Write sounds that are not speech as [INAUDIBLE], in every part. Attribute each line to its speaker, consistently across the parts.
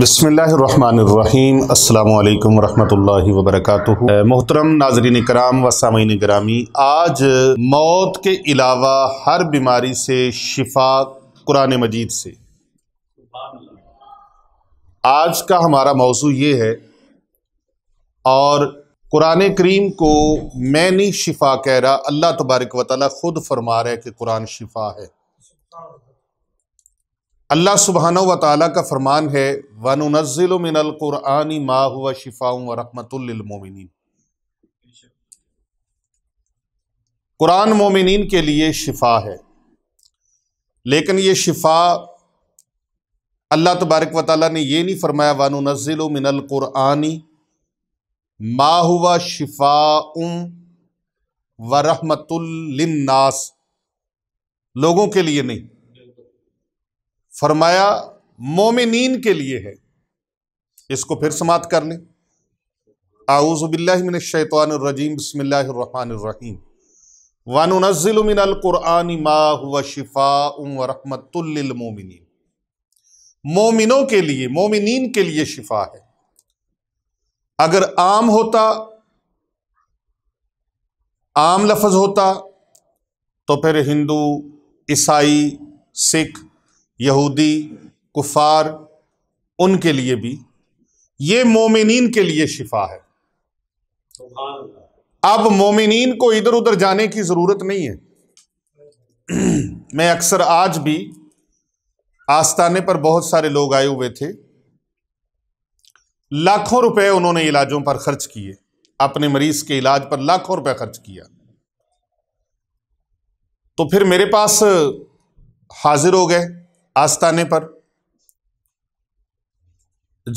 Speaker 1: बसमीम् अल्लाम वरहमल वरक मोहतरम नाजरीन कराम व सामीन ग्रामी आज मौत के अलावा हर बीमारी से शिफा कुरान मजीद से आज का हमारा मौजू ये है और कुरान करीम को मैं नहीं शिफा कह रहा अल्लाह तबारक वाली ख़ुद फरमा रहा है कि कुरान शिफा है अल्लाह सुबहान व ताली का फरमान है वन नज़िलमिनकुरानी मा हुआ शिफाऊँ व रहमतमिन कुरान मोमिन के लिए शिफा है लेकिन ये शिफा अल्लाह तबारक व ताली ने यह नहीं फरमाया वन नज़िलमिनकुरानी मा हुआ शिफा उम व नास लोगों के लिए नहीं फरमाया मोमिन के लिए है इसको फिर समाप्त कर लें आउजबिल्लिन आउज़बिल्लिमिनशैतवानरजीम बसमिल्लाम वानुनज़िलमिनकुरान माह शिफ़ा उम रहमतुल्लिन मोमिनों के लिए मोमिन के लिए शिफा है अगर आम होता आम लफज होता तो फिर हिंदू ईसाई सिख यहूदी कुफार उनके लिए भी ये मोमिन के लिए शिफा है अब मोमिन को इधर उधर जाने की ज़रूरत नहीं है [CLEARS THROAT] मैं अक्सर आज भी आस्थाने पर बहुत सारे लोग आए हुए थे लाखों रुपए उन्होंने इलाजों पर खर्च किए अपने मरीज के इलाज पर लाखों रुपए खर्च किया तो फिर मेरे पास हाजिर हो गए आस्ताने पर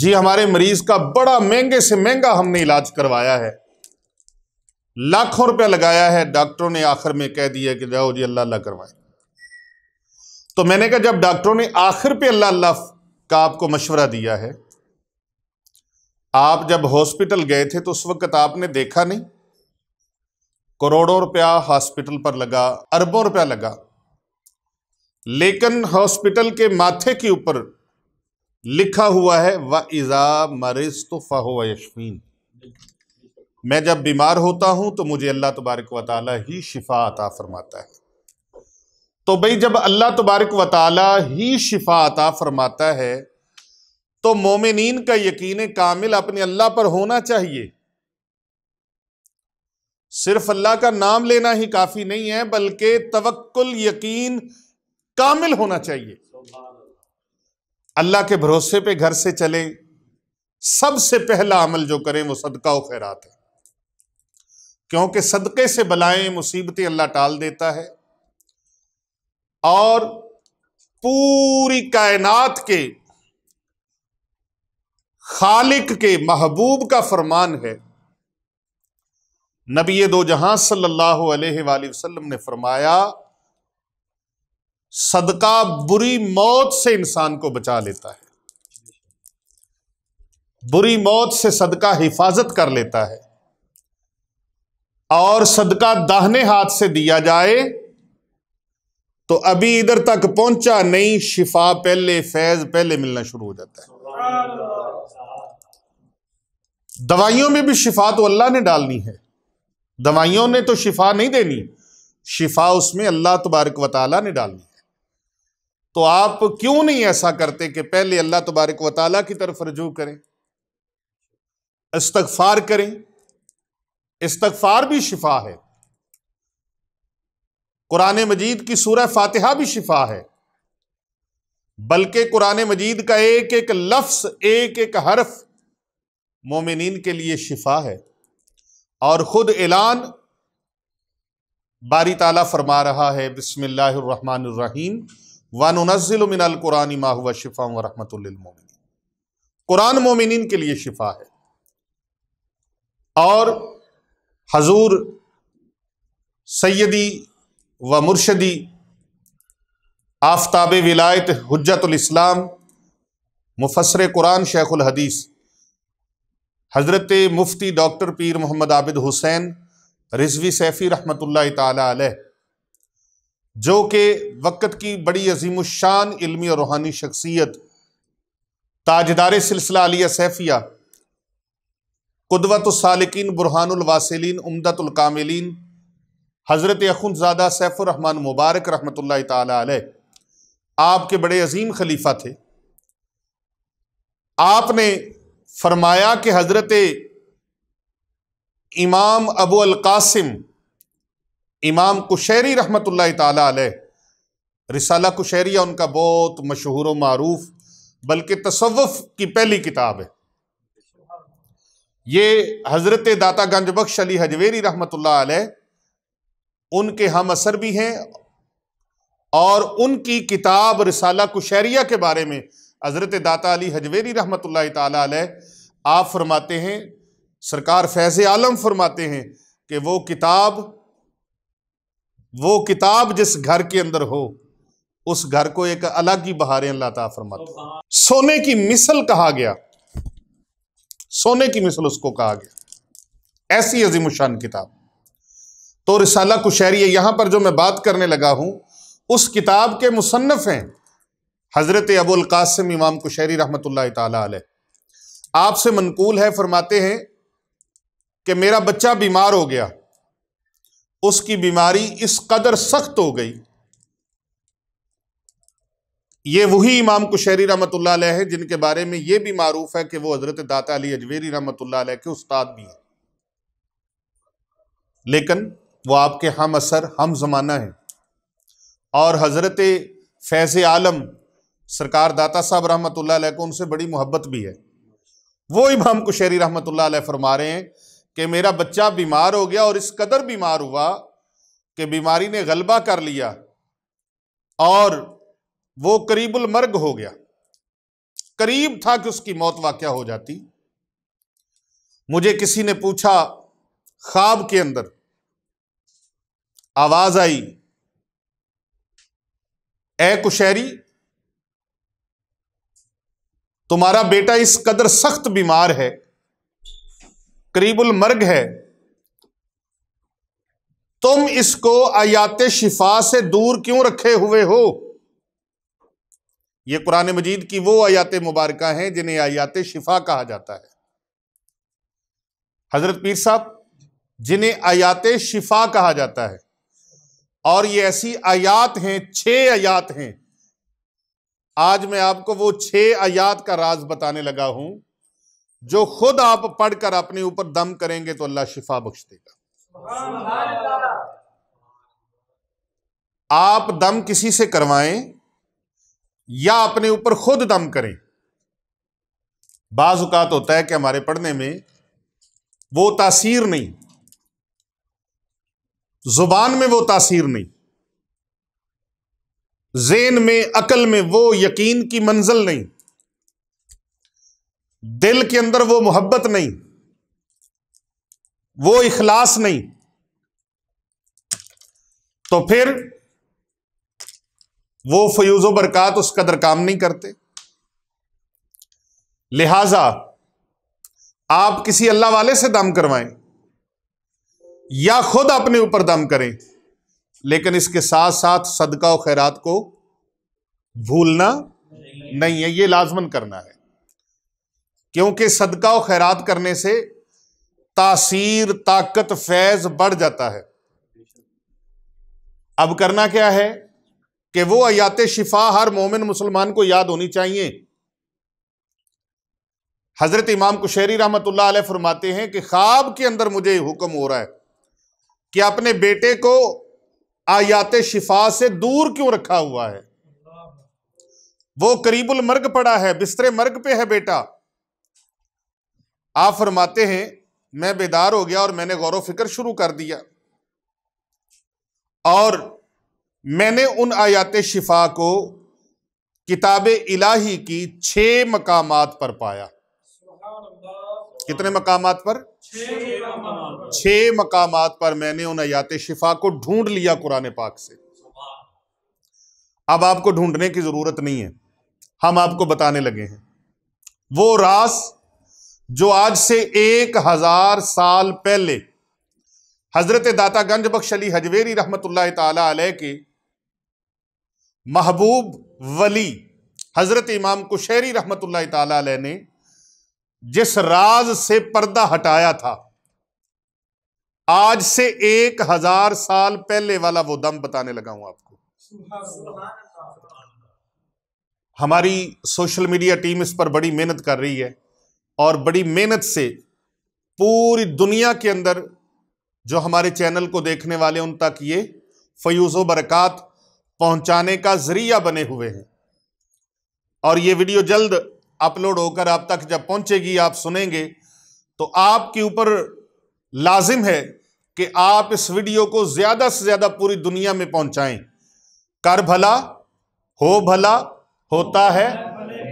Speaker 1: जी हमारे मरीज का बड़ा महंगे से महंगा हमने इलाज करवाया है लाखों रुपया लगाया है डॉक्टरों ने आखिर में कह दिया कि जाओ जी अल्लाह अल्लाह करवाए तो मैंने कहा जब डॉक्टरों ने आखिर पे अल्लाह अल्लाह का आपको मशवरा दिया है आप जब हॉस्पिटल गए थे तो उस वक्त आपने देखा नहीं करोड़ों रुपया हॉस्पिटल पर लगा अरबों रुपया लगा लेकिन हॉस्पिटल के माथे के ऊपर लिखा हुआ है व इज़ा मरीज तो फ़ाहो यशमीन मैं जब बीमार होता हूं तो मुझे अल्लाह तबारक व ताली ही शिफा अता फरमाता है तो भाई जब अल्लाह तबारक व ताली ही शिफा अता फरमाता है तो मोमिन का यकीन कामिल अपने अल्लाह पर होना चाहिए सिर्फ अल्लाह का नाम लेना ही काफ़ी नहीं है बल्कि तवक्ल यकीन कामिल होना चाहिए अल्लाह के भरोसे पे घर से चले सबसे पहला अमल जो करें वो सदका और खैरात है क्योंकि सदके से बलाएं मुसीबतें अल्लाह टाल देता है और पूरी कायनात के खालिक के महबूब का फरमान है नबी दो जहां सल्लल्लाहु अलैहि वसल्लम ने फरमाया सदका बुरी मौत से इंसान को बचा लेता है बुरी मौत से सदका हिफाजत कर लेता है और सदका दाहने हाथ से दिया जाए तो अभी इधर तक पहुंचा नहीं शिफा पहले फैज पहले मिलना शुरू हो जाता है दवाइयों में भी शिफा तो अल्लाह ने डालनी है दवाइयों ने तो शिफा नहीं देनी शिफा उसमें अल्लाह तबारक वाली ने डालनी है तो आप क्यों नहीं ऐसा करते कि पहले अल्लाह तबारक व की तरफ रजू करें इस्तगफार करें इस्तगफार भी शिफा है कुरान मजीद की सूरह फातिहा भी शिफा है बल्कि कुरान मजीद का एक एक लफ्स एक एक हर्फ मोमिन के लिए शिफा है और ख़ुद ऐलान बारी ताला फरमा रहा है बिसमीम वानज़िलमिनल कुरानी माहुआ शिफा व मोमिन कुरान मोमिन के लिए शिफा है और हजूर सैदी व मुर्शदी आफ्ताब विलायत हजतलाम मुफसर कुरान शेखुल हदीस हज़रत मुफ्ती डॉक्टर पीर मोहम्मद आबिद हुसैन रिजवी सैफ़ी रहमत ला जो कि वक़्त की बड़ी अजीम शान इलमी और रूहानी शख्सियत ताजदार सिलसिला अलिया सैफिया कुदवत सालकिन बुरहानवासिलीन उमदतुलकामिलीन हज़रत अखुनजादा सैफ़ुररहमान मुबारक रहमत ला आपके बड़े अजीम खलीफा थे आपने फरमाया कि हज़रत इमाम अबू अलकासिम इमाम कुशैरी रहमत ताल रिसाला कुशैरिया उनका बहुत मशहूर मरूफ बल्कि तसवफ की पहली किताब है ये हज़रत दाता गंज बख्श अली हजवेरी रहमत उनके हम असर भी हैं और उनकी किताब रिसाला कुशैरिया के बारे में हज़रत दाता अली हजवेरी रहमत आप फरमाते हैं सरकार फैज़ आलम फरमाते हैं कि वो किताब वो किताब जिस घर के अंदर हो उस घर को एक अलग ही बहारे अल्लाह ताला सोने की मिसल कहा गया सोने की मिसल उसको कहा गया ऐसी अजीम शान किताब तो रिसाला कुशहरी यहां पर जो मैं बात करने लगा हूं उस किताब के मुसन्फ हैं हज़रत अबुल कासिम इमाम कुशहरी रहमत ताल आपसे मनकूल है फरमाते हैं कि मेरा बच्चा बीमार हो गया उसकी बीमारी इस कदर सख्त हो गई ये वही इमाम कुशहरी रमत हैं जिनके बारे में ये भी मारूफ है कि वो हज़रत दाता अली अजवेरी रमत के उस्ताद भी हैं लेकिन वो आपके हम असर हम ज़माना है और हज़रत फैज़ आलम सरकार दाता साहब रहमत को उनसे बड़ी मोहब्बत भी है वो इमाम कुशहरी रहमत फरमा रहे हैं कि मेरा बच्चा बीमार हो गया और इस कदर बीमार हुआ कि बीमारी ने गलबा कर लिया और वो करीबुल मर्ग हो गया करीब था कि उसकी मौत वाक्य हो जाती मुझे किसी ने पूछा ख्वाब के अंदर आवाज आई ए कुशहरी तुम्हारा बेटा इस कदर सख्त बीमार है करीबुल मर्ग है तुम इसको आयात शिफा से दूर क्यों रखे हुए हो यह कुरान मजीद की वो आयात मुबारक हैं जिन्हें आयात शिफा कहा जाता है हजरत पीर साहब जिन्हें आयात शिफा कहा जाता है और ये ऐसी आयात हैं छह आयात हैं आज मैं आपको वो छह आयात का राज बताने लगा हूं जो खुद आप पढ़कर अपने ऊपर दम करेंगे तो अल्लाह शिफा बख्श देगा आप दम किसी से करवाएं या अपने ऊपर खुद दम करें बाज़ात होता है कि हमारे पढ़ने में वो तासीर नहीं जुबान में वो तासीर नहीं जेन में अकल में वो यकीन की मंजिल नहीं दिल के अंदर वो मोहब्बत नहीं वो इखलास नहीं तो फिर वो फयूज़ बरक़ात उस कदर काम नहीं करते लिहाजा आप किसी अल्लाह वाले से दम करवाएं या खुद अपने ऊपर दम करें लेकिन इसके साथ साथ सदका और खैरात को भूलना नहीं है ये लाजमन करना है क्योंकि सदका व खैरात करने से तासीर ताकत फैज बढ़ जाता है अब करना क्या है कि वो आयात शिफा हर मोमिन मुसलमान को याद होनी चाहिए हजरत इमाम कुशहरी रहमत फरमाते हैं कि ख्वाब के अंदर मुझे हुक्म हो रहा है कि अपने बेटे को आयात शिफा से दूर क्यों रखा हुआ है वो करीबुल मर्ग पड़ा है बिस्तरे मर्ग पे है बेटा आप फरमाते हैं मैं बेदार हो गया और मैंने गौरव फिक्र शुरू कर दिया और मैंने उन आयात शिफा को किताब इलाही की छह मकाम पर पाया कितने मकाम पर छह मकाम पर मैंने उन आयात शिफा को ढूंढ लिया कुरान पाक से अब आपको ढूंढने की ज़रूरत नहीं है हम आपको बताने लगे हैं वो रास जो आज से एक हजार साल पहले हजरत दाता गंज बख्श अली हजवेरी रहमत ताला के महबूब वली हजरत इमाम कुशहरी रहमत ताला ने जिस राज से पर्दा हटाया था आज से एक हजार साल पहले वाला वो दम बताने लगा हूं आपको हमारी सोशल मीडिया टीम इस पर बड़ी मेहनत कर रही है और बड़ी मेहनत से पूरी दुनिया के अंदर जो हमारे चैनल को देखने वाले उन तक ये फयूज़ बरकत पहुंचाने का ज़रिया बने हुए हैं और ये वीडियो जल्द अपलोड होकर आप तक जब पहुंचेगी आप सुनेंगे तो आपके ऊपर लाजिम है कि आप इस वीडियो को ज़्यादा से ज़्यादा पूरी दुनिया में पहुंचाएं कर भला हो भला होता है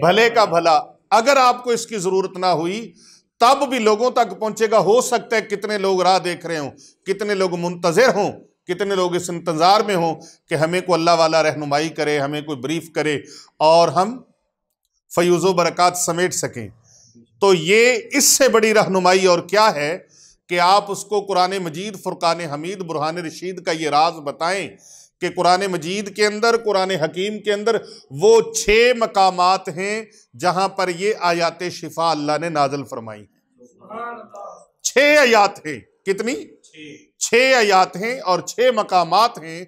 Speaker 1: भले का भला अगर आपको इसकी जरूरत ना हुई तब भी लोगों तक पहुंचेगा हो सकता है कितने लोग राह देख रहे हों कितने लोग मुंतजर हों कितने लोग इस इंतज़ार में हों कि हमें को अल्लाह वाला रहनुमाई करे हमें कोई ब्रीफ करे और हम फयूज़ बरक़ात समेट सकें तो ये इससे बड़ी रहनुमाई और क्या है कि आप उसको कुरान मजीद फ़ुरक़ान हमीद बुरहान रशीद का ये राज बताएं कि कुरान मजीद के अंदर कुरान हकीम के अंदर वो छः मकाम हैं जहाँ पर ये आयात शिफा अल्लाह ने नाजल फरमाई हैं छः आयात हैं कितनी छः आयात हैं और छः मकाम हैं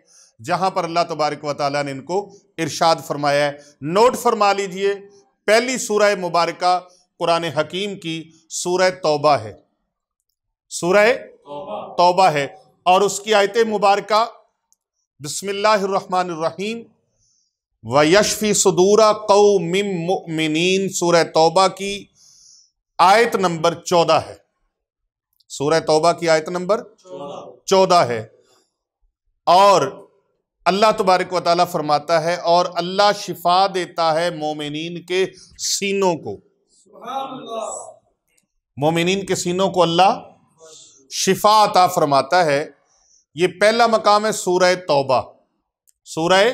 Speaker 1: जहाँ पर अल्लाह तबारक वाली ने इनको इरशाद फरमाया है नोट फरमा लीजिए पहली सूरह मुबारक कुरान हकीम की सूरह तौबा है सूरह तौबा है और उसकी आयत मुबारक बसमीम व यशफ़ी सदूरा मिमिन सूर तोबा की आयत नंबर चौदह है सूर तोबा की आयत नंबर चौदह है और अल्लाह तबारक वाली फरमाता है और अल्लाह शिफा देता है मोमिन के सीनों को मोमिन के सीनों को अल्लाह शिफा अता फरमाता है ये पहला मकाम है सूरह तौबा सूरह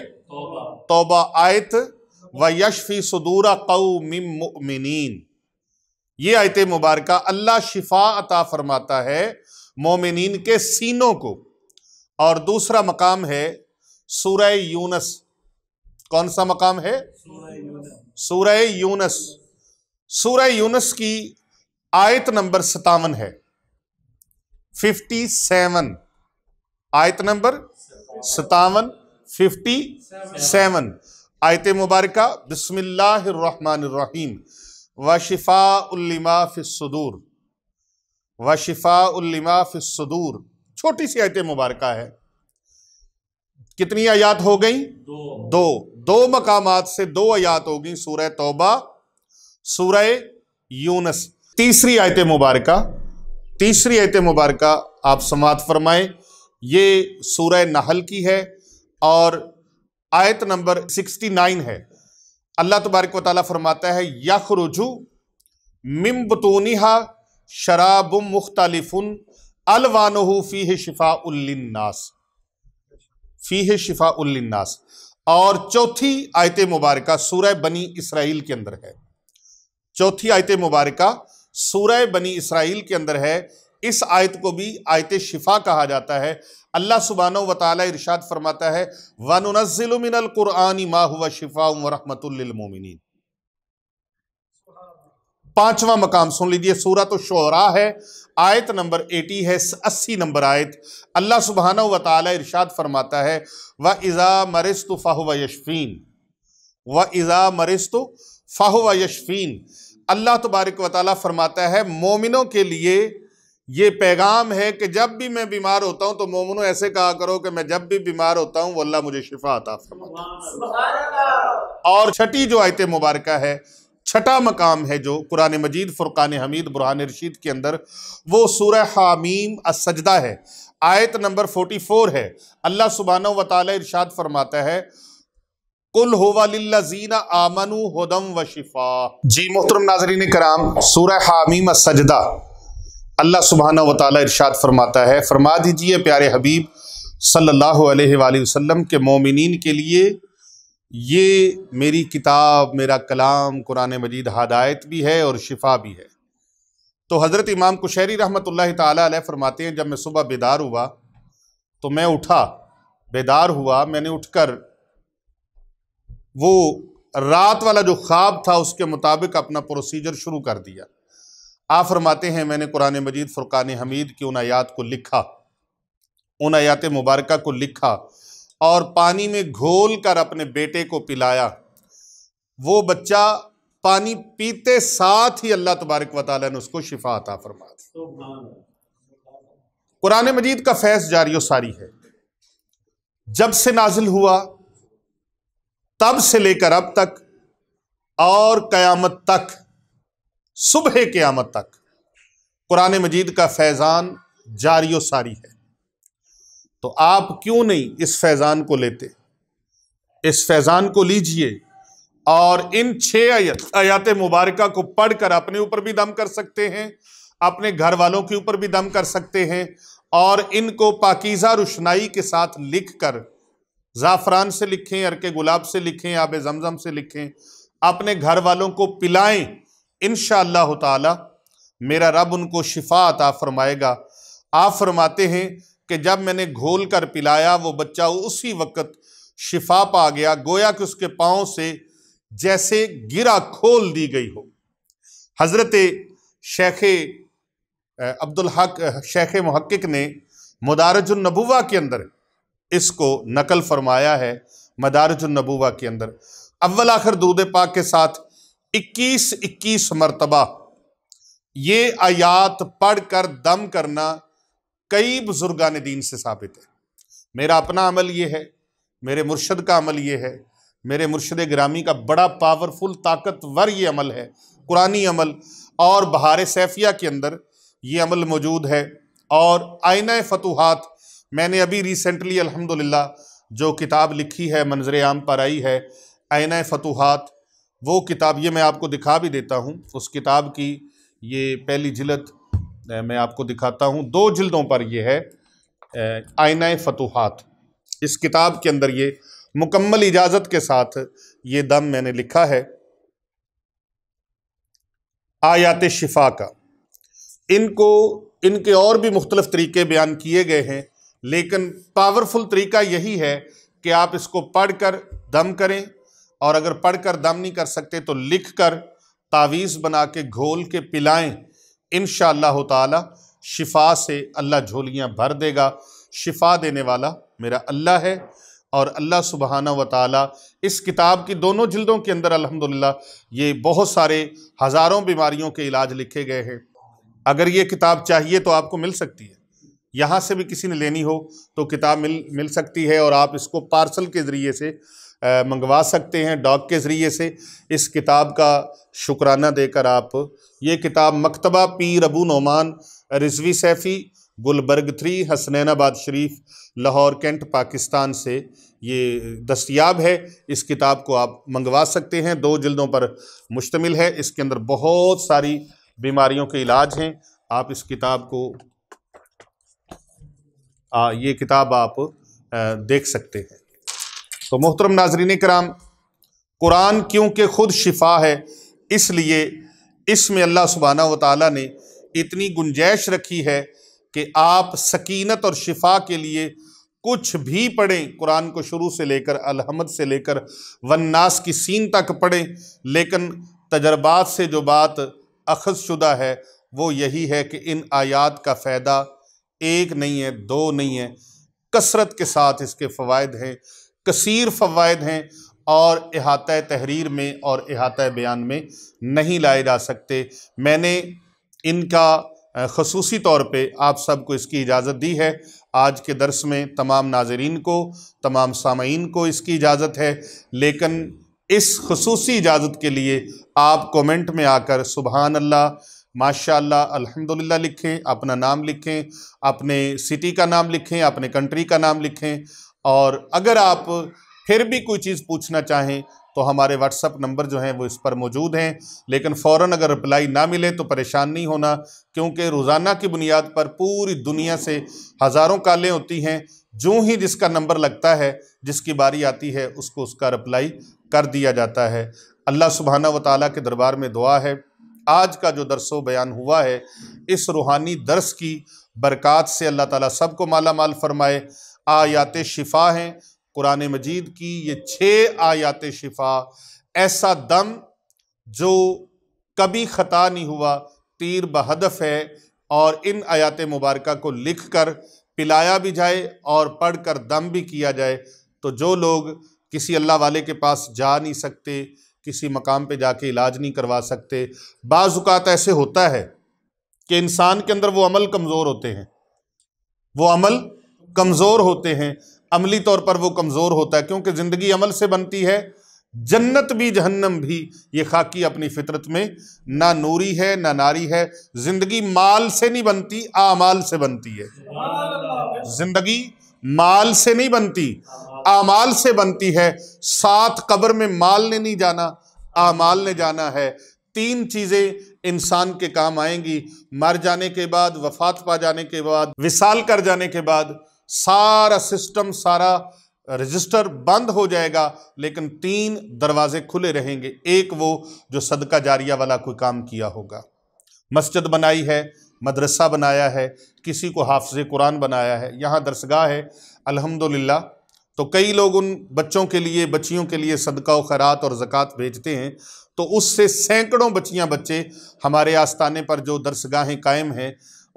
Speaker 1: तौबा आयत व यशफी सदूरा कौमिन ये आयत मुबारक अल्लाह शिफा अता फरमाता है मोमिन के सीनों को और दूसरा मकाम है सूरह यूनस कौन सा मकाम है सूरह यूनस सूरह यूनस की आयत नंबर सतावन है फिफ्टी सेवन आयत नंबर सतावन फिफ्टी सेवन आयत मुबारक बसमिल्लाम व शिफा उल्लिमा फ़िसदूर व शिफा उल्लिमा फ़िसदूर छोटी सी आयत मुबारक है कितनी आयात हो गई दो दो, मकाम से दो आयात हो गई सूरह तोबा सूरह यूनस तीसरी आयत मुबारक तीसरी आयत मुबारक आप समात फरमाएं ये सूरह नहल की है और आयत नंबर 69 है अल्लाह तबारक वाली फरमाता है यख रुजू मिम्बतूनिहा शराब मुख्तलिफुन अलवानहु फ़ी शिफा उल्लिन्नास फ़ी शिफा उल्लिन्नास और चौथी आयत मुबारक सूरह बनी इसराइल के अंदर है चौथी आयत मुबारक सूरह बनी इसराइल के अंदर है इस आयत को भी आयत शिफा कहा जाता है अल्लाह सुबहान व ताली इरशाद फरमाता है वनज़िलमिनल कुरआनी मा हुआ शिफा वरहमतुल्लिलमोमिनीन पांचवा मकाम सुन लीजिए सूरत शोरा है आयत नंबर एटी है अस्सी नंबर आयत अल्लाह सुबहान व ताली इरशाद फरमाता है व इज़ा मरिस्तु फ़ाह व यशफ़ीन व इज़ा मरिस्तु फ़ाह व यशफ़ीन अल्लाह तबारक व ताली फरमाता है मोमिनों के लिए ये पैगाम है कि जब भी मैं बीमार होता हूँ तो मोमनो ऐसे कहा करो कि मैं जब भी बीमार होता हूँ वो अल्लाह मुझे शिफा आता फरमा और छठी जो आयत मुबारक है छठा मकाम है जो कुरान मजीद फुरकान हमीद बुरहान रशीद के अंदर वो सूर हामीम असजदा है आयत नंबर फोर्टी फोर है अल्लाह सुबहाना व ताली इर्शाद फरमाता है कुल होवालीना आमनु हदम व शिफा जी मोहतरम नाजरीन कराम सूर हामीम असजदा अल्लाह सुबहाना व ताली इरशाद फरमाता है फरमा दीजिए प्यारे हबीब सल्ला वसम के मोमिन के लिए ये मेरी किताब मेरा कलाम कुरान मजीद हदायत भी है और शिफा भी है तो हज़रत इमाम कुशहरी रहमत ला फरमाते हैं जब मैं सुबह बेदार हुआ तो मैं उठा बेदार हुआ मैंने उठकर वो रात वाला जो ख्वाब था उसके मुताबिक अपना प्रोसीजर शुरू कर दिया आप फरमाते हैं मैंने कुरान मजीद फ़ुरक़ान हमीद की उन आयात को लिखा उन आयात मुबारक को लिखा और पानी में घोल कर अपने बेटे को पिलाया वो बच्चा पानी पीते साथ ही अल्लाह तबारक वाल ने उसको शिफा अता फरमा दी कुरान मजीद का फैस जारी सारी है जब से नाजिल हुआ तब से लेकर अब तक और क़यामत तक सुबह के आमद तक कुरान मजीद का फैज़ान जारी सारी है तो आप क्यों नहीं इस फैज़ान को लेते इस फैज़ान को लीजिए और इन छः आयत आयात मुबारक को पढ़कर अपने ऊपर भी दम कर सकते हैं अपने घर वालों के ऊपर भी दम कर सकते हैं और इनको पाकिज़ा रोशनाई के साथ लिख कर ज़ाफ़रान से लिखें अरके गुलाब से लिखें आब जमज़म से लिखें अपने घर वालों को पिलाएं इन ताला मेरा रब उनको शिफा अता फरमाएगा आप फरमाते हैं कि जब मैंने घोल कर पिलाया वो बच्चा उसी वक्त शिफा पा गया गोया कि उसके पाँव से जैसे गिरा खोल दी गई हो हज़रत शेख अब्दुल हक शेख महक्क ने मदारजुलनबुआ के अंदर इसको नकल फरमाया है मदारजुलनबुआ के अंदर अव्वल आखिर दूध पाक के साथ इक्कीस इक्कीस मरतबा ये आयात पढ़कर दम करना कई बुजुर्गान दीन से साबित है मेरा अपना अमल ये है मेरे मुर्शद का अमल ये है मेरे मुर्शद ग्रामी का बड़ा पावरफुल ताकतवर ये अमल है कुरानी अमल और बहार सैफिया के अंदर ये अमल मौजूद है और आयन फतूहत मैंने अभी रिसेंटली अलहमदिल्ला जो किताब लिखी है मंजर आम पर आई है आयन फतूहत वो किताब ये मैं आपको दिखा भी देता हूँ उस किताब की ये पहली जिलत मैं आपको दिखाता हूँ दो जिल्दों पर यह है आयना फतूहत इस किताब के अंदर ये मुकम्मल इजाज़त के साथ ये दम मैंने लिखा है आयात शिफा का इनको इनके और भी मुख्तलफ तरीके बयान किए गए हैं लेकिन पावरफुल तरीका यही है कि आप इसको पढ़ कर दम करें और अगर पढ़कर दम नहीं कर सकते तो लिख कर तावीज़ बना के घोल के पिलाएं इन ताला शिफा से अल्लाह झोलियाँ भर देगा शिफा देने वाला मेरा अल्लाह है और अल्लाह सुबहाना व ताली इस किताब की दोनों जल्दों के अंदर अल्हम्दुलिल्लाह ये बहुत सारे हज़ारों बीमारियों के इलाज लिखे गए हैं अगर ये किताब चाहिए तो आपको मिल सकती है यहाँ से भी किसी ने लेनी हो तो किताब मिल मिल सकती है और आप इसको पार्सल के ज़रिए से मंगवा सकते हैं डॉग के ज़रिए से इस किताब का शुक्राना देकर आप ये किताब मकतबा पीर अबू नोमान रिजवी सैफ़ी गुलबर्ग थ्री हसनैनाबाद शरीफ लाहौर कैंट पाकिस्तान से ये दस्तियाब है इस किताब को आप मंगवा सकते हैं दो जल्दों पर मुश्तमिल है इसके अंदर बहुत सारी बीमारियों के इलाज हैं आप इस किताब को आ, ये किताब आप आ, देख सकते हैं तो मोहतरम नाजरीन कराम कुरान क्योंकि ख़ुद शिफा है इसलिए इसमें अल्लाह सुबहाना व ने इतनी गुंजाइश रखी है कि आप सकीनत और शिफा के लिए कुछ भी पढ़ें कुरान को शुरू से लेकर अलहमद से लेकर वन्नास की सीन तक पढ़ें लेकिन तजर्बात से जो बात अखज शुदा है वो यही है कि इन आयात का फ़ायदा एक नहीं है दो नहीं है कसरत के साथ इसके फ़वाद हैं कसीर फ़वाद हैं और अहात तहरीर में और अहात बयान में नहीं लाए जा सकते मैंने इनका खसूसी तौर पे आप सबको इसकी इजाज़त दी है आज के दरस में तमाम नाजरीन को तमाम सामीन को इसकी इजाज़त है लेकिन इस खसूसी इजाज़त के लिए आप कमेंट में आकर सुबहान अल्लाह माशा अल्हम्दुलिल्लाह लिखें अपना नाम लिखें अपने सिटी का नाम लिखें अपने कंट्री का नाम लिखें और अगर आप फिर भी कोई चीज़ पूछना चाहें तो हमारे व्हाट्सअप नंबर जो हैं वो इस पर मौजूद हैं लेकिन फ़ौर अगर रिप्लाई ना मिले तो परेशान नहीं होना क्योंकि रोज़ाना की बुनियाद पर पूरी दुनिया से हज़ारों कालें होती हैं जो ही जिसका नंबर लगता है जिसकी बारी आती है उसको उसका रिप्लाई कर दिया जाता है अल्लाह सुबहाना व ताली के दरबार में दुआ है आज का जो दरसो बयान हुआ है इस रूहानी दरस की बरक़ात से अल्लाह सब को माला माल फरमाए आयात शिफा हैं कुरान मजीद की ये छः आयात शिफा ऐसा दम जो कभी ख़ता नहीं हुआ तीर बहदफ है और इन आयात मुबारक को लिख कर पिलाया भी जाए और पढ़ कर दम भी किया जाए तो जो लोग किसी अल्लाह वाले के पास जा नहीं सकते किसी मकाम पे जाके इलाज नहीं करवा सकते बाज़ात ऐसे होता है कि इंसान के अंदर वो अमल कमज़ोर होते हैं वो अमल कमज़ोर होते हैं अमली तौर पर वो कमज़ोर होता है क्योंकि ज़िंदगी अमल से बनती है जन्नत भी जहन्नम भी ये खाकी अपनी फितरत में ना नूरी है ना नारी है ज़िंदगी माल से नहीं बनती आमाल से बनती है ज़िंदगी माल से नहीं बनती आमाल से बनती है सात कब्र में माल ने नहीं जाना आमाल ने जाना है तीन चीज़ें इंसान के काम आएंगी मर जाने के बाद वफात पा जाने के बाद विसाल कर जाने के बाद सारा सिस्टम सारा रजिस्टर बंद हो जाएगा लेकिन तीन दरवाजे खुले रहेंगे एक वो जो सदका जारिया वाला कोई काम किया होगा मस्जिद बनाई है मदरसा बनाया है किसी को हाफज कुरान बनाया है यहाँ दरसगाह है अल्हम्दुलिल्लाह तो कई लोग उन बच्चों के लिए बच्चियों के लिए सदका व खैरात और ज़क़़त भेजते हैं तो उससे सैकड़ों बच्चियाँ बच्चे हमारे आस्थाने पर जो दरसगाहें कायम हैं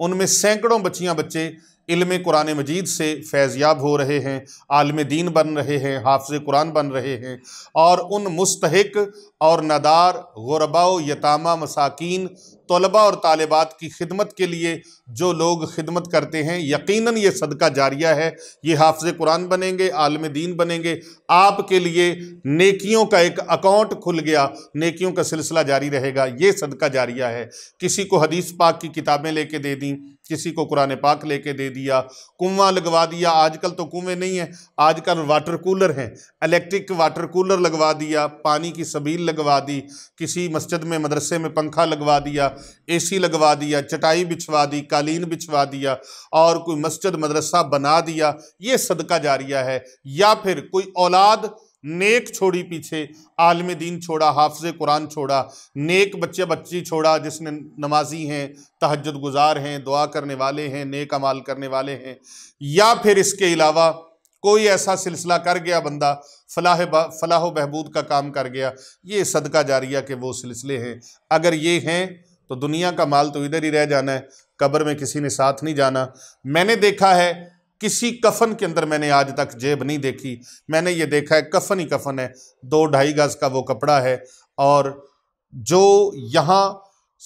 Speaker 1: उनमें सैकड़ों बच्चियाँ बच्चे इल्म कुरान मजीद से फैज़याब हो रहे हैं आलम दीन बन रहे हैं हाफ़ कुरान बन रहे हैं और उन मुस्तक और नदार गुरबा यतामा मसाकिन तलबा और तालबात की खिदमत के लिए जो लोग खिदमत करते हैं यकीनन ये सदका जारिया है ये हाफज कुरान बनेंगे आलम दीन बनेंगे आपके लिए नेकियों का एक अकाउंट खुल गया नेकियों का सिलसिला जारी रहेगा ये सदका जारिया है किसी को हदीस पाक की किताबें लेके दे दी किसी को कुरान पाक लेके दे दिया कुआं लगवा दिया आजकल तो कुएँ नहीं है आजकल वाटर कूलर हैं इलेक्ट्रिक वाटर कूलर लगवा दिया पानी की सबील लगवा दी किसी मस्जिद में मदरसे में पंखा लगवा दिया एसी लगवा दिया चटाई बिछवा दी कालीन बिछवा दिया और कोई मस्जिद मदरसा बना दिया ये सदका जारिया है या फिर कोई औलाद नेक छोड़ी पीछे आलम दीन छोड़ा हाफज कुरान छोड़ा नेक बच्चे बच्ची छोड़ा जिसने नमाजी हैं तहजद गुजार हैं दुआ करने वाले हैं नेक अमाल करने वाले हैं या फिर इसके अलावा कोई ऐसा सिलसिला कर गया बंदा फलाह फलाह बहबूद का काम कर गया ये सदका जारिया के वो सिलसिले हैं अगर ये हैं तो दुनिया का माल तो इधर ही रह जाना है कब्र में किसी ने साथ नहीं जाना मैंने देखा है किसी कफन के अंदर मैंने आज तक जेब नहीं देखी मैंने ये देखा है कफन ही कफन है दो ढाई गज का वो कपड़ा है और जो यहाँ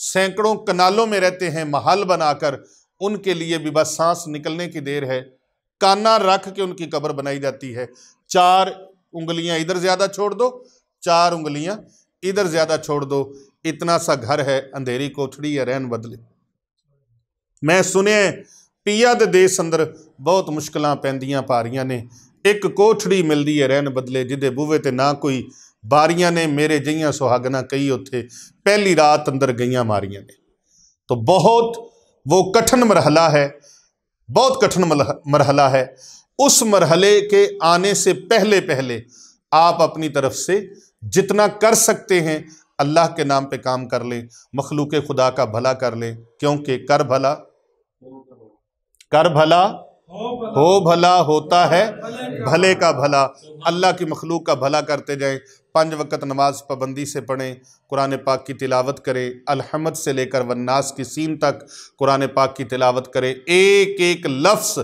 Speaker 1: सैकड़ों कनालों में रहते हैं महल बनाकर उनके लिए भी बस सांस निकलने की देर है काना रख के उनकी कब्र बनाई जाती है चार उंगलियां इधर ज़्यादा छोड़ दो चार उंगलियां इधर ज़्यादा छोड़ दो इतना सा घर है अंधेरी कोठड़ी है रहन बदले मैं सुने पिया दे देश अंदर बहुत मुश्किल पैदा पा रही ने एक कोठड़ी मिलती है रहन बदले जिदे बूहे तो ना कोई बारिया ने मेरे जहिया सुहागना कई उ पहली रात अंदर गई मारिया ने तो बहुत वो कठिन मरहला है बहुत कठिन मरह मरहला है उस मरहले के आने से पहले पहले आप अपनी तरफ से जितना कर सकते हैं अल्लाह के नाम पे काम कर ले मखलूक खुदा का भला कर ले क्योंकि कर भला कर भला हो भला होता है भले का भला अल्लाह की मखलूक का भला करते जाएं पांच वक्त नमाज पाबंदी से पढ़ें कुरान पाक की तिलावत करें अलहमद से लेकर वन्नास की सीन तक कुरान पाक की तिलावत करें एक एक लफ्स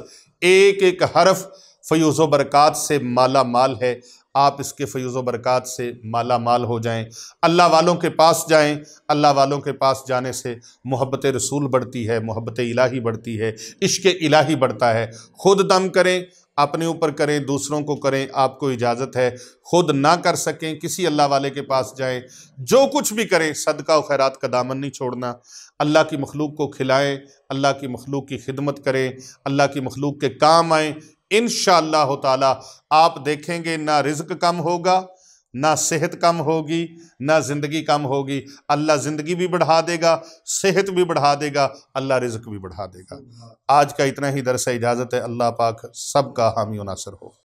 Speaker 1: एक एक हरफ फयूज़ बरक़ात से माला माल है आप इसके फयूज़ बरक़ात से माला माल हो जाएं अल्लाह वालों के पास जाएं अल्लाह वालों के पास जाने से मोहब्बत रसूल बढ़ती है मोहब्बत इलाही बढ़ती है इश्क इलाही बढ़ता है खुद दम करें अपने ऊपर करें दूसरों को करें आपको इजाज़त है खुद ना कर सकें किसी अल्लाह वाले के पास जाएं जो कुछ भी करें सदका व खैरात का दामन नहीं छोड़ना अल्लाह की मखलूक को खिलाएं अल्लाह की मखलूक की खिदमत करें अल्लाह की मखलूक के काम आएँ इन शाह आप देखेंगे ना रिज्क कम होगा ना सेहत कम होगी ना ज़िंदगी कम होगी अल्लाह ज़िंदगी भी बढ़ा देगा सेहत भी बढ़ा देगा अल्लाह रिज्क भी बढ़ा देगा आज का इतना ही दरस इजाज़त है अल्लाह पाक सबका हामी नासर हो